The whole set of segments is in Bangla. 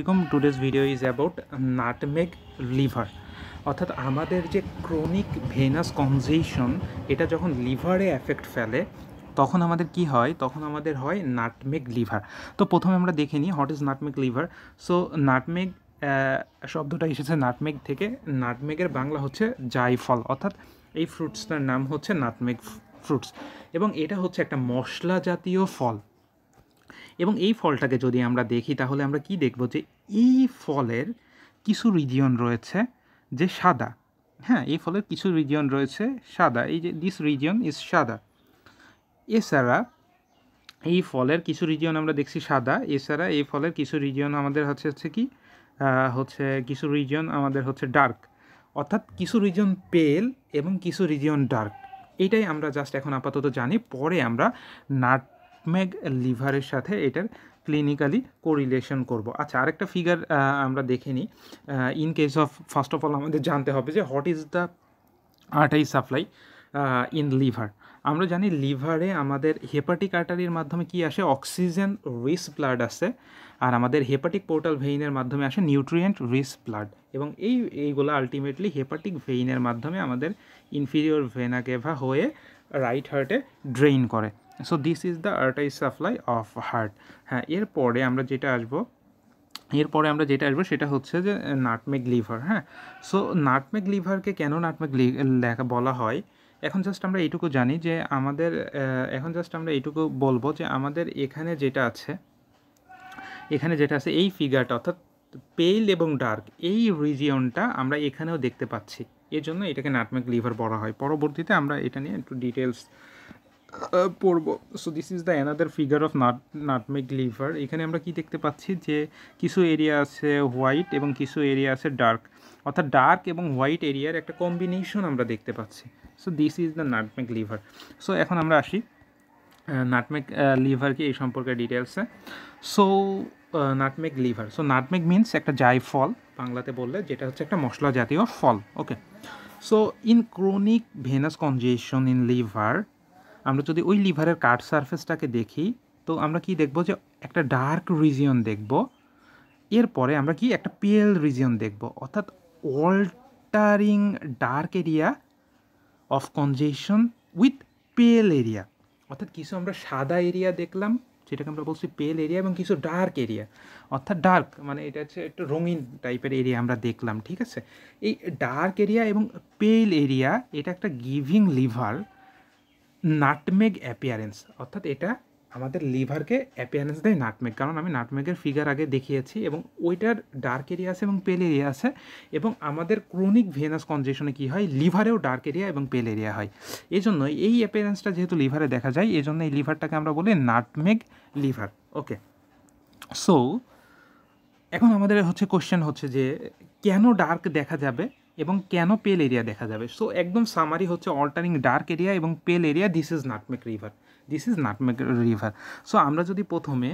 এরকম today's video is about nutmeg liver অর্থাৎ আমাদের যে ক্রনিক ভেনাস কনজেশন এটা যখন লিভারে এফেক্ট ফেলে তখন আমাদের কি হয় তখন আমাদের হয় নাটমেক লিভার তো প্রথমে আমরা দেখে নিই what is nutmeg liver so nutmeg শব্দটা এসেছে নাটমেক থেকে নাটমেকের বাংলা হচ্ছে জাইফল অর্থাৎ এই ফ্রুটসটার নাম হচ্ছে নাটমেক ফ্রুটস এবং এটা হচ্ছে একটা মশলা জাতীয় ফল এবং এই ফলটাকে যদি আমরা দেখি তাহলে আমরা কি দেখব যে এই ফলের কিছু রিজিয়ন রয়েছে যে সাদা হ্যাঁ এই ফলের কিছু রিজিয়ন রয়েছে সাদা এই যে দিস রিজিয়ন ইজ সাদা এছাড়া এই ফলের কিছু রিজিয়ন আমরা দেখছি সাদা এছাড়া এই ফলের কিছু রিজিয়ন আমাদের হচ্ছে হচ্ছে কি হচ্ছে কিছু রিজিয়ন আমাদের হচ্ছে ডার্ক অর্থাৎ কিছু রিজিয়ন পেল এবং কিছু রিজিয়ন ডার্ক এইটাই আমরা জাস্ট এখন আপাতত জানি পরে আমরা নাট অ্যাপমেগ লিভারের সাথে এটার ক্লিনিক্যালি কোরিলেশন করব আচ্ছা আরেকটা ফিগার আমরা দেখে নিই in case of first of all আমাদের জানতে হবে যে what is the artery supply in liver আমরা জানি লিভারে আমাদের হেপাটিক আর্টারির মাধ্যমে কি আসে অক্সিজেন রিস ব্লাড আসে আর আমাদের হেপাটিক পোর্টাল ভেইনের মাধ্যমে আসে নিউট্রিয়েন্ট রিস ব্লাড এবং এই এইগুলো আলটিমেটলি হেপাটিক ভেইনের মাধ্যমে আমাদের ইনফিরিয়র ভেনাকেভা হয়ে রাইট হার্টে ড্রেইন করে so this is the artery supply of heart হ্যাঁ এরপরে আমরা যেটা আসবো এরপরে আমরা যেটা আসবো সেটা হচ্ছে যে নাটমেক লিভার হ্যাঁ সো নাটমেক লিভারকে কেন নাটমেক লেখা বলা হয় এখন জাস্ট আমরা এইটুকু জানি যে আমাদের এখন জাস্ট আমরা এইটুকু বলবো যে আমাদের এখানে যেটা আছে এখানে যেটা আছে এই ফিগারটা অর্থাৎ পেইল এবং ডার্ক এই রিজিয়নটা আমরা এখানেও দেখতে পাচ্ছি এর জন্য এটাকে নাটমেক লিভার বলা হয় পরবর্তীতে আমরা এটা নিয়ে একটু ডিটেলস পড়ব so this is the another figure of nut nutmeg liver এখানে আমরা কি দেখতে পাচ্ছি যে কিছু এরিয়া আছে হোয়াইট এবং কিছু এরিয়া আছে ডার্ক অর্থাৎ ডার্ক এবং হোয়াইট এরিয়ার একটা কম্বিনেশন আমরা দেখতে পাচ্ছি so this is the nutmeg liver so এখন আমরা আসি নাটমেক লিভারকে এই সম্পর্কে ডিটেলসে so nutmeg liver so nutmeg means একটা জায়ফল বাংলাতে বললে যেটা হচ্ছে একটা মশলা জাতীয় ফল okay so in chronic venous congestion in liver আমরা যদি ওই লিভারের কাট সারফেসটাকে দেখি তো আমরা কি দেখব যে একটা ডার্ক রিজিয়ন দেখব এরপরে আমরা কি একটা পিএল রিজিয়ন দেখব অর্থাৎ altering dark area of congestion with pale area অর্থাৎ কিছু আমরা সাদা এরিয়া দেখলাম যেটাকে আমরা বলছি পেল এরিয়া এবং কিছু ডার্ক এরিয়া অর্থাৎ ডার্ক মানে এটা হচ্ছে একটু রঙিন টাইপের এরিয়া আমরা দেখলাম ঠিক আছে এই ডার্ক এরিয়া এবং পেল এরিয়া এটা একটা গিভিং লিভার নাটমেগ অ্যাপিয়ারেন্স অর্থাৎ এটা আমাদের লিভারকে অ্যাপিয়ারেন্স দেয় নাটমেগ কারণ আমি নাটমেগের ফিগার আগে দেখিয়েছি এবং ওইটার ডার্ক এরিয়া আছে এবং পেল এরিয়া আছে এবং আমাদের ক্রনিক ভেনাস কনজেশনে কী হয় লিভারেও ডার্ক এরিয়া এবং পেল এরিয়া হয় এই জন্য এই অ্যাপিয়ারেন্সটা যেহেতু লিভারে দেখা যায় এই জন্য এই লিভারটাকে আমরা বলি নাটমেগ লিভার ওকে সো এখন আমাদের হচ্ছে কোশ্চেন হচ্ছে যে কেন ডার্ক দেখা যাবে এবং কেন পেল এরিয়া দেখা যাবে সো একদম সামারি হচ্ছে অল্টারিং ডার্ক এরিয়া এবং pale area this is nutmeg liver this is nutmeg liver so আমরা যদি প্রথমে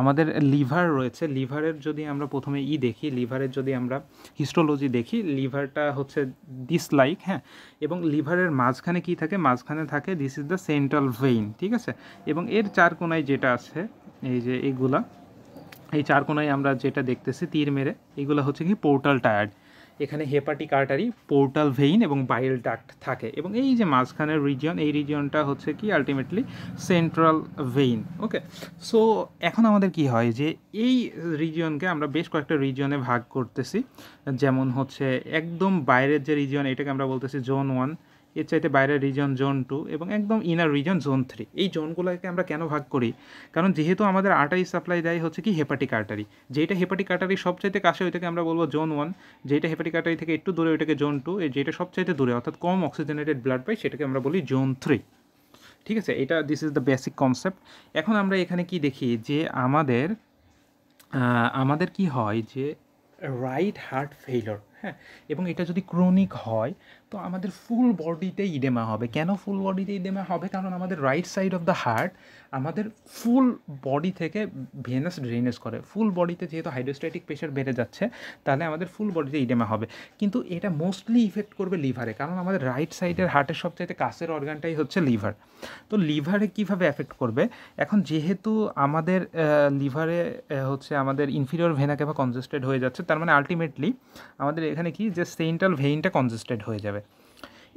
আমাদের লিভার রয়েছে লিভারের যদি আমরা প্রথমে ই দেখি লিভারের যদি আমরা হিস্টোলজি দেখি লিভারটা হচ্ছে ডিসলাইক হ্যাঁ এবং লিভারের মাঝখানে কি থাকে মাঝখানে থাকে this is the central vein ঠিক আছে এবং এর চার কোনায় যেটা আছে এই যে এইগুলা এই চার কোনায় আমরা যেটা দেখতেছি তীর মেরে এগুলো হচ্ছে কি পোর্টাল টায়ার্ড এখানে হেপাটিক আর্টারি পোর্টাল ভেইন এবং বাইল ডাক্ট থাকে এবং এই যে মাঝখানের রিজিয়ন এই রিজিয়নটা হচ্ছে কি ultimately central vein okay so এখন আমাদের কি হয় যে এই রিজিয়নকে আমরা বেশ কয়েকটা রিজিয়নে ভাগ করতেছি যেমন হচ্ছে একদম বাইরের যে রিজিয়ন এটাকে আমরা বলতেছি জোন ওয়ান এর চাইতে বাইরের রিজন জোন টু এবং একদম ইনার রিজন জোন থ্রি এই জোনগুলোকে আমরা কেন ভাগ করি কারণ যেহেতু আমাদের আর্টারি সাপ্লাই দেয় হচ্ছে কি হেপাটিক আর্টারি যেটা হেপাটিক আর্টারি সবচাইতে কাছে ওইটাকে আমরা বলবো জোন ওয়ান যেটা হেপাটিক আর্টারি থেকে একটু দূরে ওইটাকে জোন টু যেটা সবচাইতে দূরে অর্থাৎ কম অক্সিজেনেটেড ব্লাড পাই সেটাকে আমরা বলি জোন থ্রি ঠিক আছে এটা this is the basic concept এখন আমরা এখানে কি দেখি যে আমাদের আমাদের কি হয় যে রাইট হার্ট ফেইলর হ্যাঁ এবং এটা যদি ক্রনিক হয় তো আমাদের ফুল বডিতে ইডেমা হবে কেন ফুল বডিতে ইডেমা হবে কারণ আমাদের right side of the heart আমাদের ফুল বডি থেকে ভেনাস ড্রেনেজ করে ফুল বডিতে যেহেতু হাইড্রোস্ট্যাটিক প্রেশার বেড়ে যাচ্ছে তাহলে আমাদের ফুল বডিতে ইডেমা হবে কিন্তু এটা মোস্টলি ইফেক্ট করবে লিভারে কারণ আমাদের রাইট সাইডের হার্টের সবচাইতে কাছের অর্গানটাই হচ্ছে লিভার তো লিভারে কীভাবে এফেক্ট করবে এখন যেহেতু আমাদের লিভারে হচ্ছে আমাদের ইনফিরিয়র ভেনাকে বা কনজেস্টেড হয়ে যাচ্ছে তার মানে আলটিমেটলি আমাদের এখানে কি যে সেন্ট্রাল ভেইনটা কনজেস্টেড হয়ে যাবে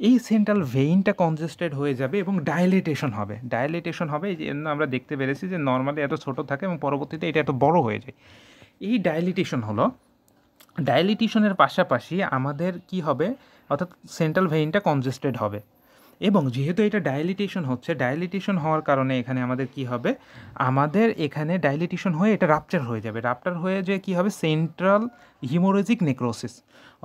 এই সেন্ট্রাল ভেইনটা কনজেস্টেড হয়ে যাবে এবং ডায়ালিটেশন হবে ডায়ালিটেশন হবে এই জন্য আমরা দেখতে পেরেছি যে নর্মালি এত ছোট থাকে এবং পরবর্তীতে এটা এত বড় হয়ে যায় এই ডায়ালিটেশন হলো ডায়ালিটেশনের পাশাপাশি আমাদের কি হবে অর্থাৎ সেন্ট্রাল ভেইনটা কনজেস্টেড হবে এবং যেহেতু এটা ডায়ালিটেশন হচ্ছে ডায়ালিটেশন হওয়ার কারণে এখানে আমাদের কি হবে আমাদের এখানে ডায়ালিটেশন হয়ে এটা রাপচার হয়ে যাবে রাপচার হয়ে যে কি হবে সেন্ট্রাল হিমোরেজিক নেক্রোসিস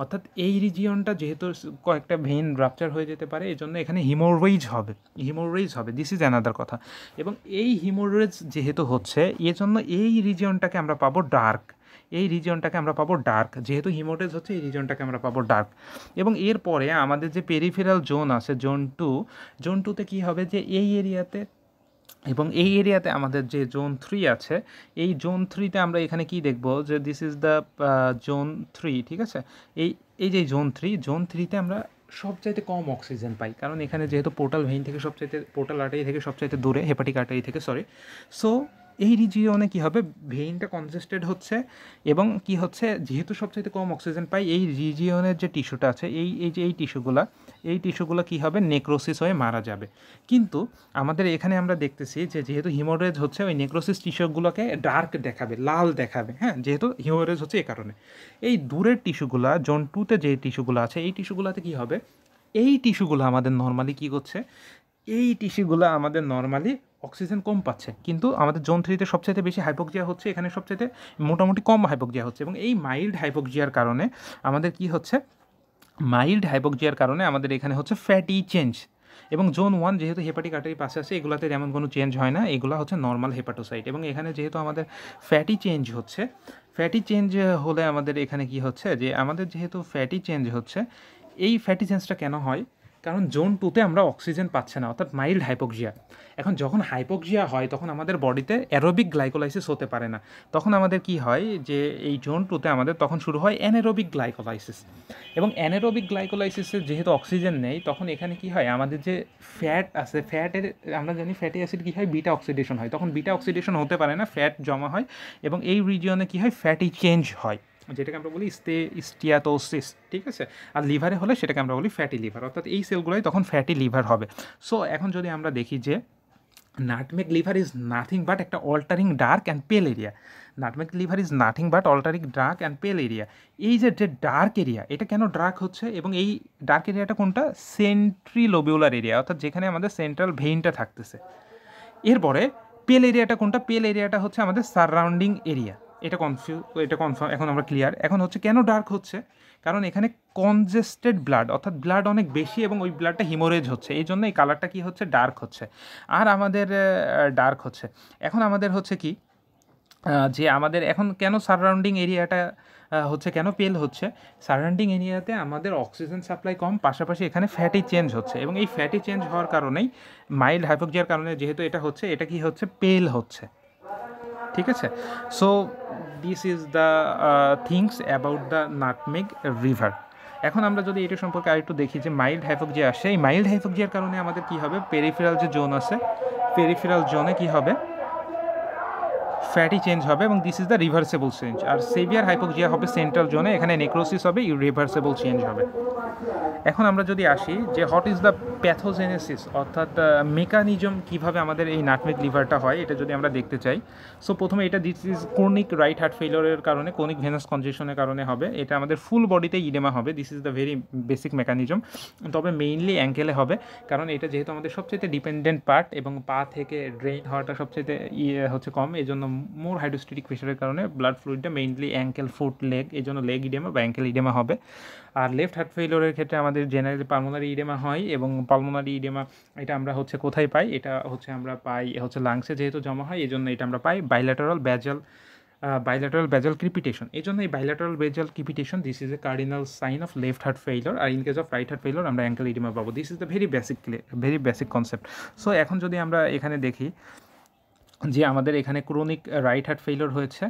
অর্থাৎ এই রিজিয়নটা যেহেতু কয়েকটা ভেন রাপচার হয়ে যেতে পারে এই জন্য এখানে হিমোরোইজ হবে হিমোরোইজ হবে দিস ইজ অ্যানাদার কথা এবং এই হিমোরেজ যেহেতু হচ্ছে এজন্য এই রিজিয়নটাকে আমরা পাবো ডার্ক এই রিজিয়নটাকে আমরা পাবো ডার্ক যেহেতু হিমোটেজ হচ্ছে এই রিজিয়নটাকে আমরা পাবো ডার্ক এবং এরপরে আমাদের যে পেরিফেরাল জোন আছে জোন টু জোন টুতে কী হবে যে এই এরিয়াতে এবং এই এরিয়াতে আমাদের যে জোন থ্রি আছে এই জোন থ্রিতে আমরা এখানে কি দেখব যে this is the zone three ঠিক আছে এই এই যে জোন থ্রি জোন থ্রিতে আমরা সবচাইতে কম অক্সিজেন পাই কারণ এখানে যেহেতু পোর্টাল ভেইন থেকে সবচাইতে পোর্টাল আর্টারি থেকে সবচাইতে দূরে হেপাটিক আটাই থেকে সরি সো এই রিজিয়নে কি হবে ভেইনটা কনজেস্টেড হচ্ছে এবং কি হচ্ছে যেহেতু সবচেয়ে কম অক্সিজেন পাই এই রিজিয়নের যে টিস্যুটা আছে এই এই যে এই টিস্যুগুলা এই টিস্যুগুলো কি হবে নেক্রোসিস হয়ে মারা যাবে কিন্তু আমাদের এখানে আমরা দেখতেছি যে যেহেতু হিমোরেজ হচ্ছে ওই নেক্রোসিস টিস্যুগুলোকে ডার্ক দেখাবে লাল দেখাবে হ্যাঁ যেহেতু হিমোরেজ হচ্ছে এ কারণে এই দূরের টিস্যুগুলা জোন টুতে যে টিস্যুগুলো আছে এই টিস্যুগুলোতে কি হবে এই টিস্যুগুলো আমাদের নর্মালি কি করছে এই টিস্যুগুলো আমাদের নর্মালি অক্সিজেন কম পাচ্ছে কিন্তু আমাদের জোন থ্রিতে সবচাইতে বেশি হাইপোকজিয়া হচ্ছে এখানে সবচাইতে মোটামুটি কম হাইপোকজিয়া হচ্ছে এবং এই মাইল্ড হাইপোকজিয়ার কারণে আমাদের কি হচ্ছে মাইল্ড হাইপোকজিয়ার কারণে আমাদের এখানে হচ্ছে ফ্যাটি চেঞ্জ এবং জোন ওয়ান যেহেতু হেপাটিক আর্টারি পাশে আছে এগুলাতে তেমন কোনো চেঞ্জ হয় না এগুলো হচ্ছে নর্মাল হেপাটোসাইট এবং এখানে যেহেতু আমাদের ফ্যাটি চেঞ্জ হচ্ছে ফ্যাটি চেঞ্জ হলে আমাদের এখানে কি হচ্ছে যে আমাদের যেহেতু ফ্যাটি চেঞ্জ হচ্ছে এই ফ্যাটি চেঞ্জটা কেন হয় কারণ জোন টুতে আমরা অক্সিজেন পাচ্ছে না অর্থাৎ মাইল্ড হাইপোক্সিয়া এখন যখন হাইপোক্সিয়া হয় তখন আমাদের বডিতে অ্যারোবিক গ্লাইকোলাইসিস হতে পারে না তখন আমাদের কি হয় যে এই জোন টুতে আমাদের তখন শুরু হয় অ্যানেরোবিক গ্লাইকোলাইসিস এবং অ্যানেরোবিক গ্লাইকোলাইসিসে যেহেতু অক্সিজেন নেই তখন এখানে কি হয় আমাদের যে ফ্যাট আছে ফ্যাটের আমরা জানি ফ্যাটি অ্যাসিড কী হয় বিটা অক্সিডেশন হয় তখন বিটা অক্সিডেশন হতে পারে না ফ্যাট জমা হয় এবং এই রিজিয়নে কী হয় ফ্যাটি চেঞ্জ হয় যেটাকে আমরা বলি স্টে স্টিয়াতোসিস ঠিক আছে আর লিভারে হলে সেটাকে আমরা বলি ফ্যাটি লিভার অর্থাৎ এই সেলগুলোই তখন ফ্যাটি লিভার হবে সো এখন যদি আমরা দেখি যে nutmeg liver is nothing but একটা altering dark and pale area nutmeg liver is nothing but altering dark and pale area এই যে যে ডার্ক এরিয়া এটা কেন ডার্ক হচ্ছে এবং এই ডার্ক এরিয়াটা কোনটা সেন্ট্রিলোবিউলার এরিয়া অর্থাৎ যেখানে আমাদের সেন্ট্রাল ভেইনটা থাকতেছে এরপরে পেল এরিয়াটা কোনটা পেল এরিয়াটা হচ্ছে আমাদের সারাউন্ডিং এরিয়া এটা কনফিউ এটা কনফার্ম এখন আমরা ক্লিয়ার এখন হচ্ছে কেন ডার্ক হচ্ছে কারণ এখানে কনজেস্টেড ব্লাড অর্থাৎ ব্লাড অনেক বেশি এবং ওই ব্লাডটা হিমোরেজ হচ্ছে এই জন্য এই কালারটা কী হচ্ছে ডার্ক হচ্ছে আর আমাদের ডার্ক হচ্ছে এখন আমাদের হচ্ছে কি যে আমাদের এখন কেন সারাউন্ডিং এরিয়াটা হচ্ছে কেন পেল হচ্ছে সারাউন্ডিং এরিয়াতে আমাদের অক্সিজেন সাপ্লাই কম পাশাপাশি এখানে ফ্যাটি চেঞ্জ হচ্ছে এবং এই ফ্যাটি চেঞ্জ হওয়ার কারণেই মাইল্ড হাইপোক্সিয়ার কারণে যেহেতু এটা হচ্ছে এটা কি হচ্ছে পেল হচ্ছে ঠিক আছে so this is the things about the nutmeg liver এখন আমরা যদি এটা সম্পর্কে আরেকটু দেখি যে মাইল্ড হাইফোকজি আসে এই মাইল্ড হাইফোকজিয়ার কারণে আমাদের কী হবে পেরিফেরাল যে জোন আছে পেরিফেরাল জোনে কী হবে ফ্যাটি চেঞ্জ হবে এবং this is the reversible change আর সেভিয়ার হাইপোক্সিয়া হবে সেন্ট্রাল জোনে এখানে নেক্রোসিস হবে ইরিভার্সেবল চেঞ্জ হবে এখন আমরা যদি আসি যে হোয়াট ইজ দ্য প্যাথোজেনেসিস অর্থাৎ মেকানিজম কিভাবে আমাদের এই নাটমেক লিভারটা হয় এটা যদি আমরা দেখতে চাই সো প্রথমে এটা this is chronic right heart ফেলিয়রের কারণে কোনিক ভেনাস কনজেশনের কারণে হবে এটা আমাদের ফুল বডিতে ইডেমা হবে this is the very basic mechanism তবে মেইনলি অ্যাঙ্কেলে হবে কারণ এটা যেহেতু আমাদের সবচেয়ে ডিপেন্ডেন্ট পার্ট এবং পা থেকে ড্রেন হওয়াটা সবচেয়ে ইয়ে হচ্ছে কম এই জন্য মোর হাইড্রোস্টেটিক প্রেশারের কারণে ব্লাড ফ্লুইডটা মেইনলি অ্যাঙ্কেল ফুট লেগ এই জন্য লেগ ইডেমা বা অ্যাঙ্কেল ইডেমা হবে আর লেফট হার্ট ফেলিওরের ক্ষেত্রে আমাদের জেনারেলি পালমোনারি ইডেমা হয় এবং পালমোনারি ইডেমা এটা আমরা হচ্ছে কোথায় পাই এটা হচ্ছে আমরা পাই হচ্ছে লাংসে যেহেতু জমা হয় এই জন্য এটা আমরা পাই bilateral basal bilateral basal crepitation এই জন্য এই bilateral basal crepitation this is a cardinal sign of left heart failure আর in case of right heart failure আমরা অ্যাঙ্কেল ইডিমা পাবো this is the very basic very basic concept so এখন যদি আমরা এখানে দেখি যে আমাদের এখানে ক্রনিক রাইট হার্ট ফেইলর হয়েছে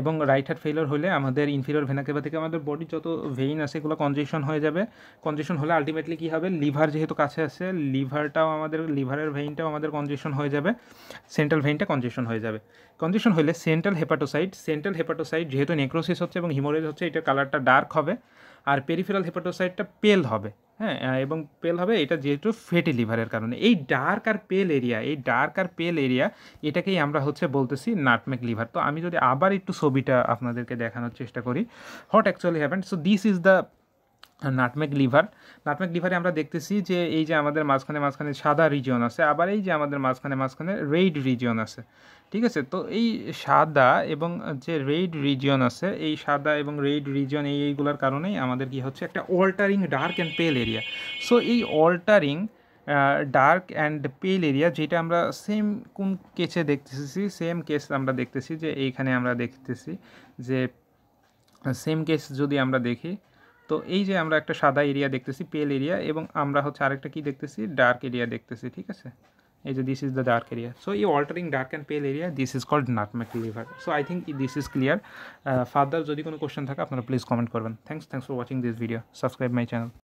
এবং রাইট হার্ট ফেইলর হলে আমাদের ইনফিরিয়র ভেনাকেবা থেকে আমাদের বডি যত ভেইন আছে এগুলো কনজেশন হয়ে যাবে কনজেশন হলে আলটিমেটলি কী হবে লিভার যেহেতু কাছে আছে লিভারটাও আমাদের লিভারের ভেইনটাও আমাদের কনজেশন হয়ে যাবে সেন্ট্রাল ভেইনটা কনজেশন হয়ে যাবে কনজেশন হলে সেন্ট্রাল হেপাটোসাইট সেন্ট্রাল হেপাটোসাইট যেহেতু নেক্রোসিস হচ্ছে এবং হিমোরেজ হচ্ছে এটার কালারটা ডার্ক হবে আর পেরিফেরাল হেপাটোসাইটটা পেল হবে হ্যাঁ এবং পেল হবে এটা যেহেতু ফেটি লিভারের কারণে এই ডার্ক আর পেল এরিয়া এই ডার্ক আর পেল এরিয়া এটাকেই আমরা হচ্ছে বলতেছি নাটমেক লিভার তো আমি যদি আবার একটু ছবিটা আপনাদেরকে দেখানোর চেষ্টা করি what actually happen so this is the nutmeg liver nutmeg লিভারে আমরা দেখতেছি যে এই যে আমাদের মাঝখানে মাঝখানে সাদা রিজিয়ন আছে আবার এই যে আমাদের মাঝখানে মাঝখানে রেড রিজিয়ন আছে ঠিক আছে তো এই সাদা এবং যে রেড রিজিয়ন আছে এই সাদা এবং রেড রিজিয়ন এই এইগুলোর কারণেই আমাদের কি হচ্ছে একটা altering dark and pale area so এই altering dark and pale area যেটা আমরা সেম কোন কেসে দেখতেছি সেম কেস আমরা দেখতেছি যে এইখানে আমরা দেখতেছি যে সেম কেস যদি আমরা দেখি তো এই যে আমরা একটা সাদা এরিয়া দেখতেছি পেল এরিয়া এবং আমরা হচ্ছে আরেকটা কি দেখতেছি ডার্ক এরিয়া দেখতেছি ঠিক আছে এই যে this is the dark area so ই altering dark and pale area this is called nutmeg liver so I think this is clear further যদি কোনো কোশ্চেন থাকে আপনারা প্লিজ কমেন্ট করবেন thanks thanks for watching this video subscribe my channel